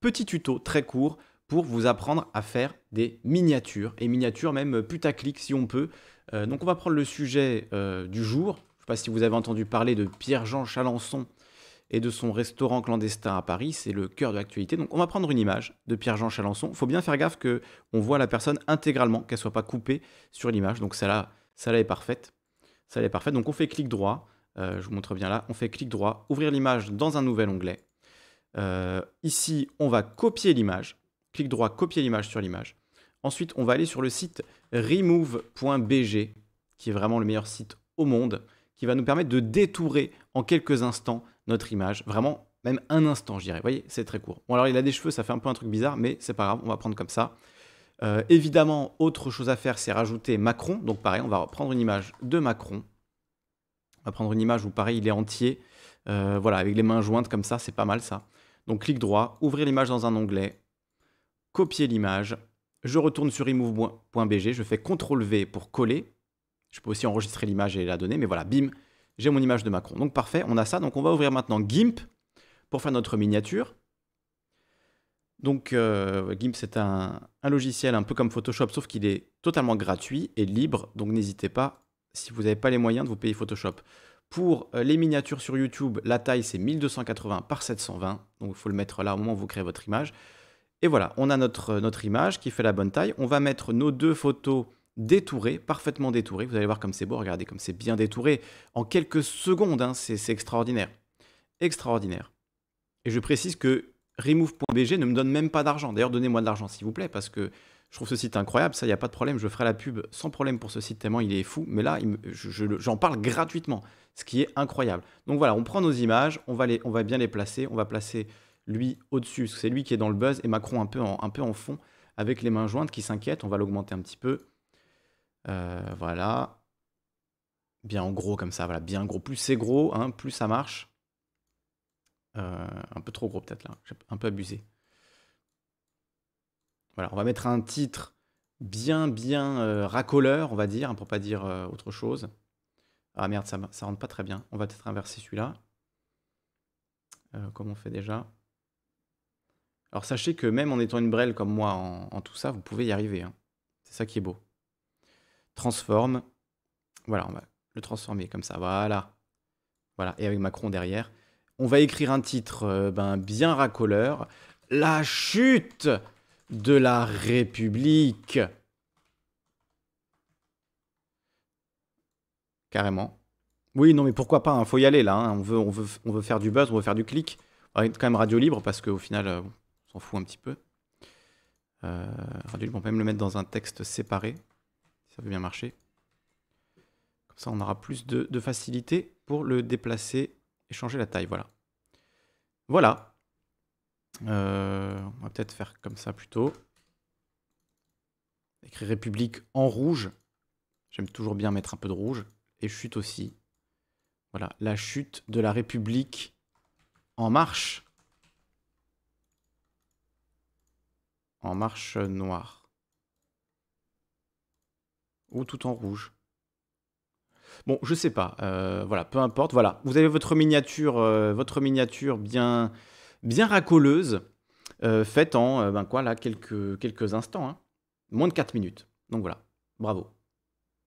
petit tuto très court pour vous apprendre à faire des miniatures, et miniatures même euh, putaclic si on peut. Euh, donc on va prendre le sujet euh, du jour. Je ne sais pas si vous avez entendu parler de Pierre-Jean Chalençon et de son restaurant clandestin à Paris, c'est le cœur de l'actualité. Donc on va prendre une image de Pierre-Jean Chalençon. Il faut bien faire gaffe que on voit la personne intégralement, qu'elle soit pas coupée sur l'image. Donc celle-là, est parfaite. est parfaite. Donc on fait clic droit, je vous montre bien là, on fait clic droit, ouvrir l'image dans un nouvel onglet. Euh, ici, on va copier l'image. Clic droit, copier l'image sur l'image. Ensuite, on va aller sur le site remove.bg, qui est vraiment le meilleur site au monde, qui va nous permettre de détourer en quelques instants notre image. Vraiment, même un instant, je dirais. Vous voyez, c'est très court. Bon, alors il a des cheveux, ça fait un peu un truc bizarre, mais c'est pas grave, on va prendre comme ça. Euh, évidemment, autre chose à faire, c'est rajouter Macron. Donc pareil, on va prendre une image de Macron. On va prendre une image où pareil, il est entier. Euh, voilà, avec les mains jointes comme ça, c'est pas mal ça. Donc clic droit, ouvrir l'image dans un onglet, copier l'image. Je retourne sur remove.bg, je fais CTRL V pour coller. Je peux aussi enregistrer l'image et la donner, mais voilà, bim, j'ai mon image de Macron. Donc parfait, on a ça. Donc on va ouvrir maintenant GIMP pour faire notre miniature. Donc euh, GIMP, c'est un, logiciel un peu comme Photoshop, sauf qu'il est totalement gratuit et libre. Donc n'hésitez pas, si vous n'avez pas les moyens, de vous payer Photoshop. Pour euh, les miniatures sur YouTube, la taille c'est 1280 par 720, donc il faut le mettre là au moment où vous créez votre image. Et voilà, on a notre, euh, notre image qui fait la bonne taille. On va mettre nos deux photos détourées, parfaitement détourées. Vous allez voir comme c'est beau, regardez comme c'est bien détouré. En quelques secondes, hein, c'est extraordinaire. Extraordinaire. Et je précise que remove.bg ne me donne même pas d'argent. D'ailleurs, donnez-moi de l'argent s'il vous plaît, parce que je trouve ce site incroyable, ça, il n'y a pas de problème, je ferai la pub sans problème pour ce site tellement il est fou, mais là, j'en parle gratuitement, ce qui est incroyable. Donc voilà, on prend nos images, on va, les, on va bien les placer, on va placer lui au-dessus, parce que c'est lui qui est dans le buzz, et Macron un peu en, un peu en fond, avec les mains jointes qui s'inquiètent, on va l'augmenter un petit peu. Euh, voilà. Bien en gros comme ça, voilà, bien gros. Plus c'est gros, hein, plus ça marche. Euh, un peu trop gros peut-être là, un peu abusé. Voilà, on va mettre un titre bien, bien euh, racoleur, on va dire, pour pas dire euh, autre chose. Ah merde, ça, ça rentre pas très bien. On va peut-être inverser celui-là. Euh, comme on fait déjà. Alors sachez que même en étant une brelle comme moi en, tout ça, vous pouvez y arriver. Hein. C'est ça qui est beau. Transforme. Voilà, on va le transformer comme ça. Voilà. Voilà, et avec Macron derrière. On va écrire un titre ben, bien racoleur. La chute de la République. Carrément. Oui, non, mais pourquoi pas, il hein, faut y aller là. Hein. On, veut, veut, on veut faire du buzz, on veut faire du clic. On va être quand même radio libre parce qu'au final, euh, on s'en fout un petit peu. Euh, radio on peut même le mettre dans un texte séparé. ça veut bien marcher. Comme ça, on aura plus de, de facilité pour le déplacer et changer la taille. Voilà. Voilà. Euh, on va peut-être faire comme ça plutôt. Écrit République en rouge. J'aime toujours bien mettre un peu de rouge. Et chute aussi. Voilà, la chute de la République en marche. En marche noire. Ou tout en rouge. Bon, je sais pas. Euh, voilà, peu importe. Voilà, vous avez votre miniature, euh, votre miniature bien, bien racoleuse, euh, faite en euh, ben quoi, là, quelques, quelques instants, hein. moins de 4 minutes. Donc voilà, bravo.